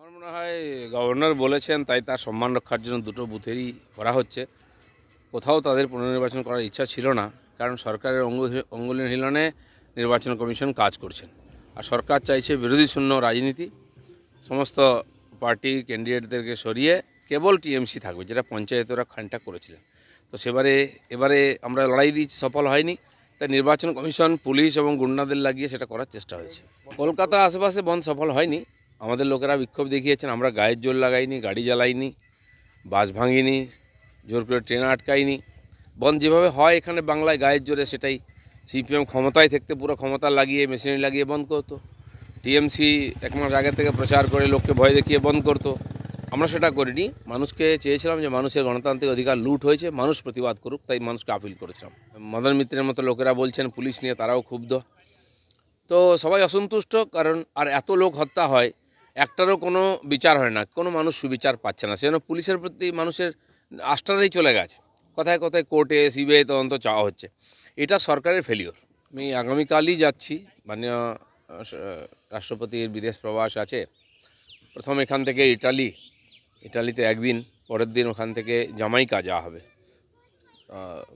আমার মনে হয় গভর্নর বলেছেন তাই তার সম্মান রক্ষার জন্য দুটো বুথেরই করা হচ্ছে কোথাও তাদের পুনর্নির্বাচন করার ইচ্ছা ছিল না কারণ সরকারের অঙ্গ অঙ্গুলিহীলনে নির্বাচন কমিশন কাজ করছেন আর সরকার চাইছে বিরোধী শূন্য রাজনীতি সমস্ত পার্টি ক্যান্ডিডেটদেরকে সরিয়ে কেবল টিএমসি থাকবে যেটা পঞ্চায়েতরা খানটা করেছিলেন তো সেবারে এবারে আমরা লড়াই দিয়েছি সফল হয়নি তাই নির্বাচন কমিশন পুলিশ এবং গুন্ডাদের লাগিয়ে সেটা করার চেষ্টা হয়েছে কলকাতার আশেপাশে বন্ধ সফল হয়নি আমাদের লোকেরা বিক্ষোভ দেখিয়েছেন আমরা গায়ের জোর লাগাইনি গাড়ি জ্বালাইনি বাস ভাঙিনি জোর করে ট্রেন আটকাইনি বন যেভাবে হয় এখানে বাংলায় গায়ের জোরে সেটাই সিপিএম ক্ষমতায় থাকতে পুরো ক্ষমতা লাগিয়ে মেশিন লাগিয়ে বন্ধ করতো টিএমসি এক মাস আগে থেকে প্রচার করে লোককে ভয় দেখিয়ে বন্ধ করতো আমরা সেটা করিনি মানুষকে চেয়েছিলাম যে মানুষের গণতান্ত্রিক অধিকার লুট হয়েছে মানুষ প্রতিবাদ করুক তাই মানুষকে আপিল করেছিলাম মদন মিত্রের মতো লোকেরা বলছেন পুলিশ নিয়ে তারাও ক্ষুব্ধ তো সবাই অসন্তুষ্ট কারণ আর এত লোক হত্যা হয় একটারও কোনো বিচার হয় না কোনো মানুষ সুবিচার পাচ্ছে না সেজন্য পুলিশের প্রতি মানুষের আস্থাটাই চলে গেছে কথায় কথায় কোর্টে সিবিআই তদন্ত চাওয়া হচ্ছে এটা সরকারের ফেলিওর আমি আগামীকালই যাচ্ছি মাননীয় রাষ্ট্রপতির বিদেশ প্রবাস আছে প্রথম এখান থেকে ইটালি ইটালিতে একদিন পরের দিন ওখান থেকে জামাইকা যাওয়া হবে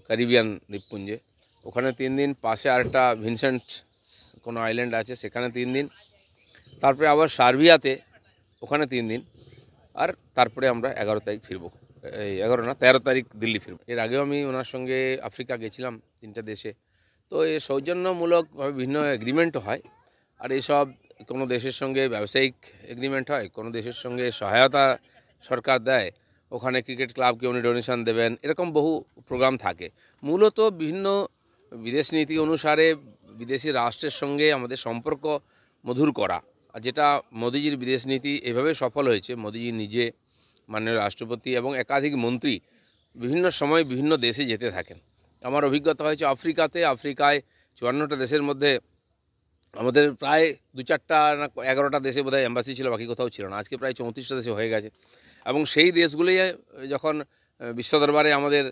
ক্যারিবিয়ান দ্বীপপুঞ্জে ওখানে তিন দিন পাশে আরেকটা ভিনসেন্ট কোনো আইল্যান্ড আছে সেখানে তিন দিন তারপরে আবার সার্বিয়াতে ওখানে তিন দিন আর তারপরে আমরা এগারো তারিখ ফিরবো এই এগারো না তেরো তারিখ দিল্লি ফিরব এর আগেও আমি ওনার সঙ্গে আফ্রিকা গেছিলাম তিনটা দেশে তো এ সৌজন্যমূলকভাবে বিভিন্ন এগ্রিমেন্টও হয় আর এইসব কোনো দেশের সঙ্গে ব্যবসায়িক এগ্রিমেন্ট হয় কোনো দেশের সঙ্গে সহায়তা সরকার দেয় ওখানে ক্রিকেট ক্লাবকে উনি ডোনেশন দেবেন এরকম বহু প্রোগ্রাম থাকে মূলত বিভিন্ন বিদেশ নীতি অনুসারে বিদেশি রাষ্ট্রের সঙ্গে আমাদের সম্পর্ক মধুর করা আর যেটা মোদিজির বিদেশ নীতি এভাবে সফল হয়েছে মোদিজি নিজে মাননীয় রাষ্ট্রপতি এবং একাধিক মন্ত্রী বিভিন্ন সময় বিভিন্ন দেশে যেতে থাকেন আমার অভিজ্ঞতা হয়েছে আফ্রিকাতে আফ্রিকায় চুয়ান্নটা দেশের মধ্যে আমাদের প্রায় দু চারটা না এগারোটা দেশে বোধহয় এম্বাসি অ্যাম্বাসি ছিল বাকি কোথাও ছিল না আজকে প্রায় চৌত্রিশটা দেশে হয়ে গেছে এবং সেই দেশগুলি যখন বিশ্ব দরবারে আমাদের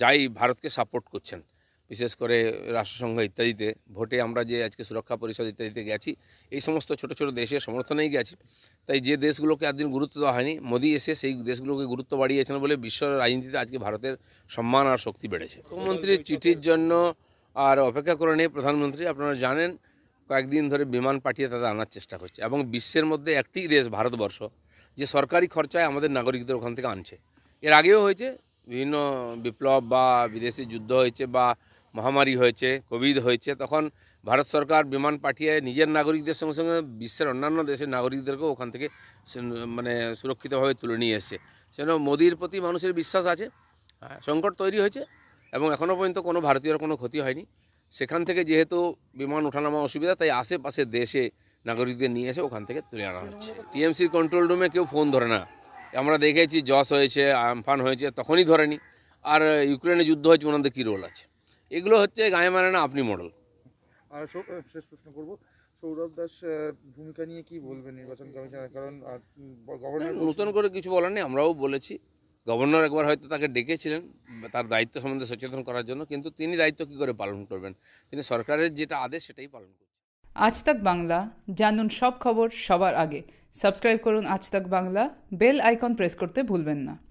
যাই ভারতকে সাপোর্ট করছেন বিশেষ করে রাষ্ট্রসংঘ ইত্যাদিতে ভোটে আমরা যে আজকে সুরক্ষা পরিষদ ইত্যাদিতে গেছি এই সমস্ত ছোট ছোট দেশের সমর্থনেই গেছি তাই যে দেশগুলোকে একদিন গুরুত্ব দেওয়া হয়নি মোদী এসে সেই দেশগুলোকে গুরুত্ব বাড়িয়েছেন বলে বিশ্ব রাজনীতিতে আজকে ভারতের সম্মান আর শক্তি বেড়েছে মুখ্যমন্ত্রীর চিঠির জন্য আর অপেক্ষা করে নেই প্রধানমন্ত্রী আপনারা জানেন কয়েকদিন ধরে বিমান পাঠিয়ে তাদের আনার চেষ্টা করছে এবং বিশ্বের মধ্যে একটি দেশ ভারতবর্ষ যে সরকারি খরচায় আমাদের নাগরিকদের ওখান থেকে আনছে এর আগেও হয়েছে বিভিন্ন বিপ্লব বা বিদেশি যুদ্ধ হয়েছে বা মহামারী হয়েছে কোভিড হয়েছে তখন ভারত সরকার বিমান পাঠিয়ে নিজের নাগরিকদের সঙ্গে সঙ্গে বিশ্বের অন্যান্য দেশের নাগরিকদেরকেও ওখান থেকে মানে সুরক্ষিতভাবে তুলে নিয়ে এসছে সেজন্য মোদির প্রতি মানুষের বিশ্বাস আছে সংকট তৈরি হয়েছে এবং এখনও পর্যন্ত কোনো ভারতীয়র কোনো ক্ষতি হয়নি সেখান থেকে যেহেতু বিমান ওঠানামা অসুবিধা তাই আশেপাশে দেশে নাগরিকদের নিয়ে এসে ওখান থেকে তুলে আনা হচ্ছে টিএমসির কন্ট্রোল রুমে কেউ ফোন ধরে না আমরা দেখেছি জস হয়েছে আমফান হয়েছে তখনই ধরেনি আর ইউক্রেনে যুদ্ধ হয়েছে ওনাদের কী রোল আছে এগুলো হচ্ছে গায়ে মানে না আপনি মডেল আর শেষ প্রশ্ন করবো সৌরভ দাস ভূমিকা নিয়ে কি বলবেন নির্বাচন কমিশনের কারণ গভর্নর হ্যাঁ, নতুন করে কিছু বলার নেই আমরাও বলেছি গভর্নর একবার হয়তো তাকে ডেকেছিলেন তার দায়িত্ব সম্বন্ধে সচেতন করার জন্য কিন্তু তিনি দায়িত্ব কি করে পালন করবেন তিনি সরকারের যেটা আদেশ সেটাই পালন করবেন আজ তাক বাংলা জানুন সব খবর সবার আগে সাবস্ক্রাইব করুন আজ তাক বাংলা বেল আইকন প্রেস করতে ভুলবেন না